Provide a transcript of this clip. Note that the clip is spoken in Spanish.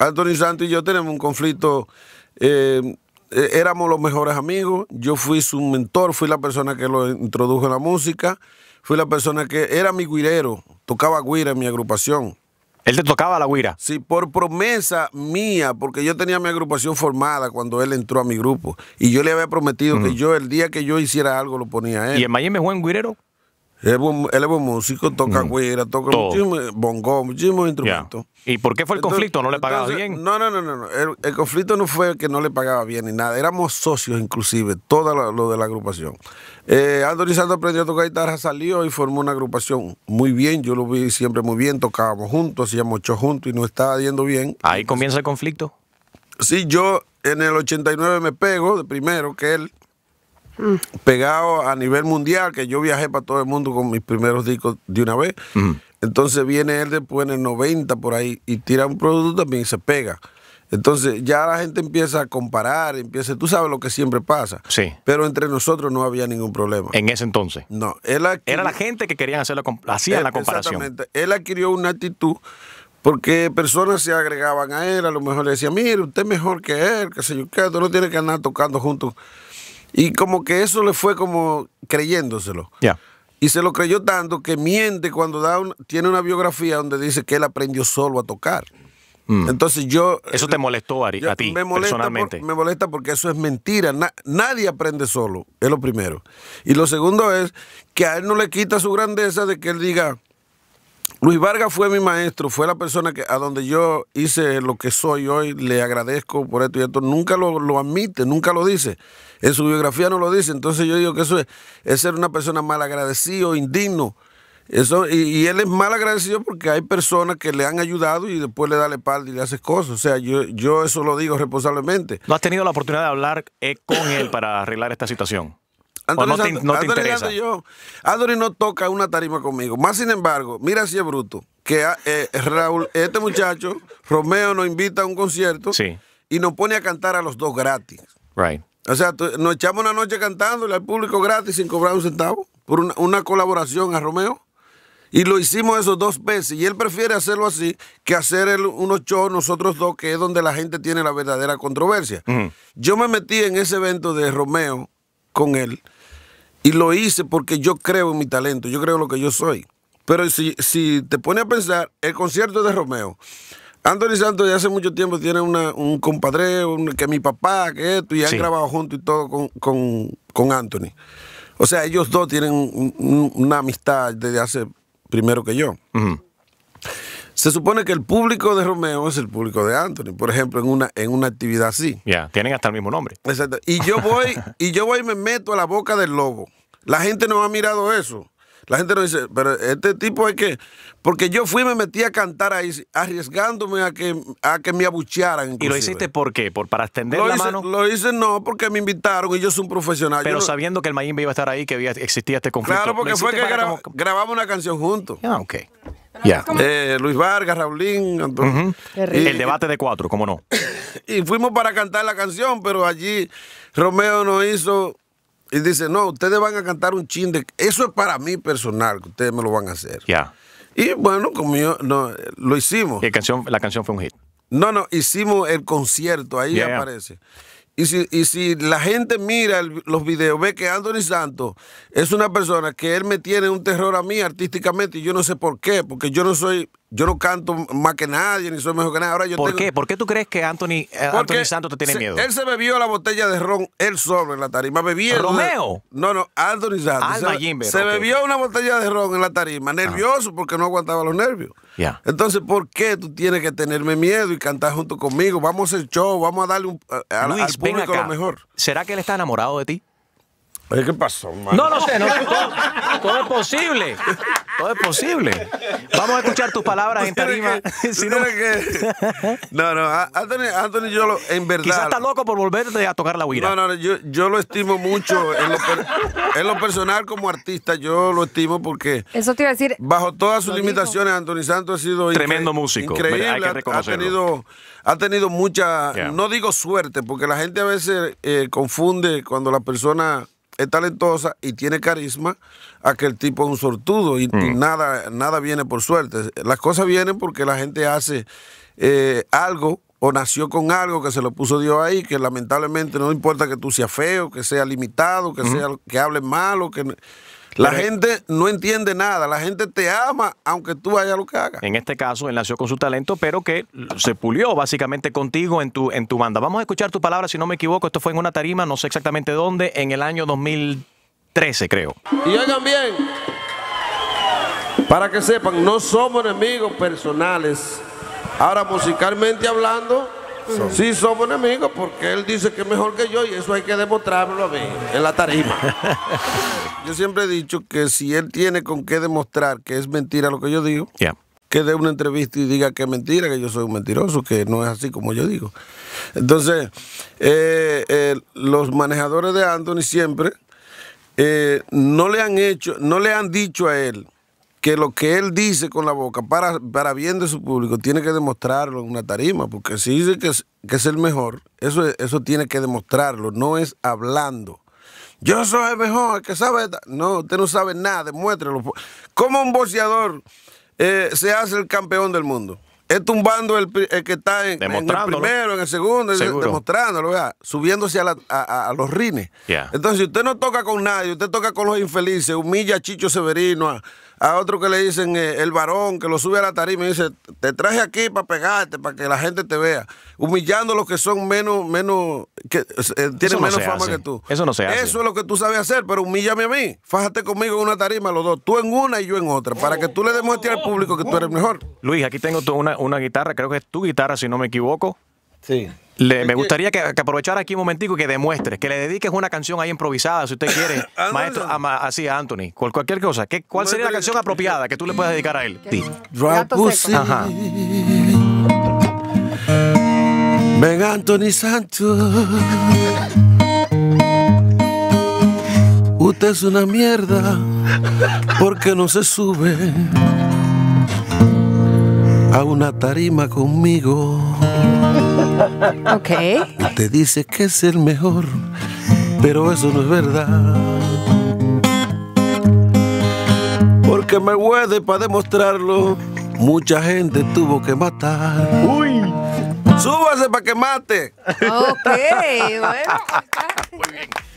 Anthony Santos y yo tenemos un conflicto. Eh, eh, éramos los mejores amigos. Yo fui su mentor, fui la persona que lo introdujo en la música. Fui la persona que era mi guirero, tocaba guira en mi agrupación. ¿Él te tocaba la guira? Sí, por promesa mía, porque yo tenía mi agrupación formada cuando él entró a mi grupo. Y yo le había prometido que yo, el día que yo hiciera algo, lo ponía a él. ¿Y en Miami fue un guirero? él es buen músico, toca güera, mm. toca muchísimos bongo, muchísimos instrumentos. ¿Y por qué fue el conflicto? ¿No le pagaba bien? No, no, no, no. El, conflicto no fue que no le pagaba bien ni nada. Éramos socios, inclusive, todo lo, de la agrupación. Aldo eh, Anthony aprendió a tocar guitarra, salió y formó una agrupación muy bien. Yo lo vi siempre muy bien. Tocábamos juntos, hacíamos cho juntos y nos estaba yendo bien. Ahí comienza el conflicto. Sí, yo en el 89 me pego de primero que él. Mm. Pegado a nivel mundial, que yo viajé para todo el mundo con mis primeros discos de una vez. Entonces viene él después en el 90 por ahí y tira un producto también y se pega. Entonces ya la gente empieza a comparar, empieza, tú sabes lo que siempre pasa. Sí. Pero entre nosotros no había ningún problema. En ese entonces. No, él era la gente que querían hacer la, eh, la comparación. Exactamente. Él adquirió una actitud porque personas se agregaban a él, a lo mejor le decían, mire, usted es mejor que él, qué sé yo qué, tú no tienes que andar tocando juntos y como que eso le fue como creyéndoselo. Ya. Y se lo creyó tanto que miente cuando da tiene una biografía donde dice que él aprendió solo a tocar. Mm. Entonces yo... Eso te molestó Ari, a ti, me molesta personalmente. me molesta porque eso es mentira. nadie aprende solo, es lo primero. Y lo segundo es que a él no le quita su grandeza de que él diga, Luis Vargas fue mi maestro, fue la persona que a donde yo hice lo que soy hoy, le agradezco por esto y esto. Nunca lo, lo admite, nunca lo dice. En su biografía no lo dice. Entonces yo digo que eso es, ser una persona mal agradecido, indigno. Eso, y, él es mal agradecido porque hay personas que le han ayudado y después le da la espalda y le hace cosas. O sea, yo, yo eso lo digo responsablemente. ¿No has tenido la oportunidad de hablar eh, con él para arreglar esta situación? no, te, no no toca una tarima conmigo. Más sin embargo, mira si es bruto, que ah, eh, Raúl, este muchacho, Romeo, nos invita a un concierto y nos pone a cantar a los dos gratis. Right. O sea, nos echamos una noche cantándole al público gratis sin cobrar un centavo por una, colaboración a Romeo. Y lo hicimos eso dos veces. Y él prefiere hacerlo así que hacer unos shows nosotros dos, que es donde la gente tiene la verdadera controversia. Yo me metí en ese evento de Romeo con él y lo hice porque yo creo en mi talento, yo creo en lo que yo soy. Pero si, si te pone a pensar, el concierto de Romeo. Anthony Santos ya hace mucho tiempo tiene un compadre, que que mi papá, que esto, y han grabado junto y todo con, Anthony. O sea, ellos dos tienen una amistad desde hace primero que yo. Se supone que el público de Romeo es el público de Anthony, por ejemplo, en una, en una actividad así. Ya, tienen hasta el mismo nombre. Exacto. Y yo voy, y yo voy y me meto a la boca del lobo. La gente no ha mirado eso. La gente no dice, pero este tipo es que. Porque yo fui y me metí a cantar ahí, arriesgándome a que, a que me abuchearan. ¿Y lo hiciste por qué? ¿Por, ¿Para extender la mano? Lo hice no, porque me invitaron y yo soy un profesional. Pero sabiendo que el Mayimbe iba a estar ahí, que existía este conflicto. Claro, porque fue que grabamos una canción juntos. Ah, ok. Eh, Luis Vargas, Raulín. el debate de cuatro, ¿cómo no? Y fuimos para cantar la canción, pero allí Romeo nos hizo y dice, no, ustedes van a cantar un chin de... Eso es para mí personal, que ustedes me lo van a hacer. Ya. Y bueno, como yo, no, lo hicimos. Y canción, la canción fue un hit. No, no, hicimos el concierto, ahí aparece. Y si, la gente mira los videos, ve que Anthony Santos es una persona que él me tiene un terror a mí artísticamente y yo no sé por qué, porque yo no soy yo no canto más que nadie, ni soy mejor que nadie. Ahora yo ¿Por qué? ¿Por qué tú crees que Anthony, eh, Anthony Santos te tiene miedo? Él se bebió la botella de ron él solo en la tarima. bebiendo. ¿Romeo? No, no, Anthony Santos. se, bebió una botella de ron en la tarima, ah. nervioso porque no aguantaba los nervios. Entonces, ¿por qué tú tienes que tenerme miedo y cantar junto conmigo? Vamos al show, vamos a darle un, eh, Luis, al público lo mejor. ¿Será que él está enamorado de ti? ¿Qué pasó, man? No, lo sé, no, todo es posible. es posible. Vamos a escuchar tus palabras en no... no... Anthony, yo lo, en verdad. Quizás está loco por volverte a tocar la huira. No, no, yo, yo lo estimo mucho. En lo, personal, como artista, yo lo estimo porque. Eso te iba a decir. Bajo todas sus limitaciones, Anthony Santos ha sido. Tremendo músico. Increíble. Ha tenido, ha tenido mucha. No digo suerte, porque la gente a veces eh, confunde cuando la persona es talentosa y tiene carisma a que tipo es un sortudo y, mm. nada, nada viene por suerte. Las cosas vienen porque la gente hace eh, algo o nació con algo que se lo puso Dios ahí, que lamentablemente no importa que tú seas feo, que seas limitado, que, sea, que hables malo... que la gente no entiende nada, la gente te ama aunque tú vayas lo que hagas. En este caso, él nació con su talento, pero que se pulió básicamente contigo en tu, en tu banda. Vamos a escuchar tu palabra, si no me equivoco, esto fue en una tarima, no sé exactamente dónde, en el año 2013 creo. Y oigan bien, para que sepan, no somos enemigos personales. Ahora musicalmente hablando, son. Sí, somos enemigos porque él dice que es mejor que yo y eso hay que demostrarlo a mí en la tarima. yo siempre he dicho que si él tiene con qué demostrar que es mentira lo que yo digo, que dé una entrevista y diga que es mentira, que yo soy un mentiroso, que no es así como yo digo. Entonces, eh, eh, los manejadores de Anthony siempre eh, no le han hecho, no le han dicho a él que lo que él dice con la boca para, para bien de su público tiene que demostrarlo en una tarima, porque si dice que es, el mejor, eso, eso tiene que demostrarlo, no es hablando. Yo soy el mejor, que sabe. No, usted no sabe nada, demuéstrelo. ¿Cómo un boxeador eh, se hace el campeón del mundo? Es tumbando el, que está en, el primero, en el segundo, demostrándolo, subiéndose a, a, los rines. Entonces, si usted no toca con nadie, usted toca con los infelices, humilla a Chicho Severino, a, a otro que le dicen eh, el varón, que lo sube a la tarima y dice, te traje aquí para pegarte, para que la gente te vea, humillando a los que son menos, menos, que eh, eh, tienen menos fama que tú. Eso no se hace. Eso es lo que tú sabes hacer, pero humíllame a mí. Fájate conmigo en una tarima, los dos, tú en una y yo en otra, para que tú le demuestres al público que tú eres mejor. Luis, aquí tengo una, una guitarra, creo que es tu guitarra, si no me equivoco me gustaría que, aprovechara aquí un momentico y que demuestres, que le dediques una canción ahí improvisada, si usted quiere, ah, maestro, así a, Anthony, cualquier cosa. ¿Qué, ¿Cuál sería la canción apropiada que tú le puedas dedicar a él? Sí. Ajá. Ven Anthony Santos, usted es una mierda porque no se sube a una tarima conmigo. Ok. te dice que es el mejor, pero eso no es verdad. Porque me huede para demostrarlo, mucha gente tuvo que matar. ¡Uy! ¡Súbase para que mate! Ok, bueno. Pues, bien.